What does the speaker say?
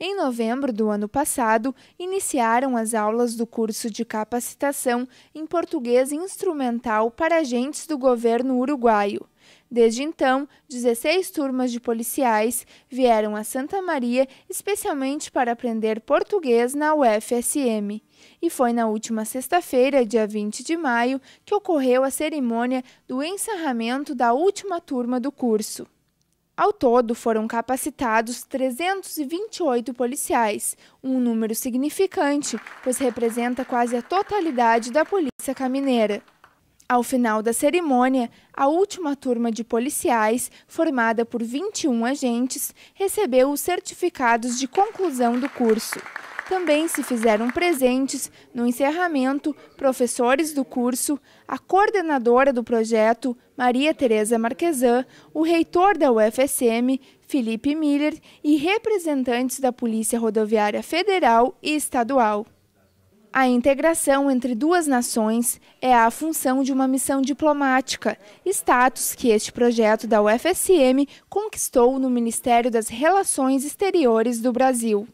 Em novembro do ano passado, iniciaram as aulas do curso de capacitação em português instrumental para agentes do governo uruguaio. Desde então, 16 turmas de policiais vieram a Santa Maria especialmente para aprender português na UFSM. E foi na última sexta-feira, dia 20 de maio, que ocorreu a cerimônia do encerramento da última turma do curso. Ao todo, foram capacitados 328 policiais, um número significante, pois representa quase a totalidade da Polícia Camineira. Ao final da cerimônia, a última turma de policiais, formada por 21 agentes, recebeu os certificados de conclusão do curso. Também se fizeram presentes, no encerramento, professores do curso, a coordenadora do projeto, Maria Tereza Marquesan, o reitor da UFSM, Felipe Miller, e representantes da Polícia Rodoviária Federal e Estadual. A integração entre duas nações é a função de uma missão diplomática, status que este projeto da UFSM conquistou no Ministério das Relações Exteriores do Brasil.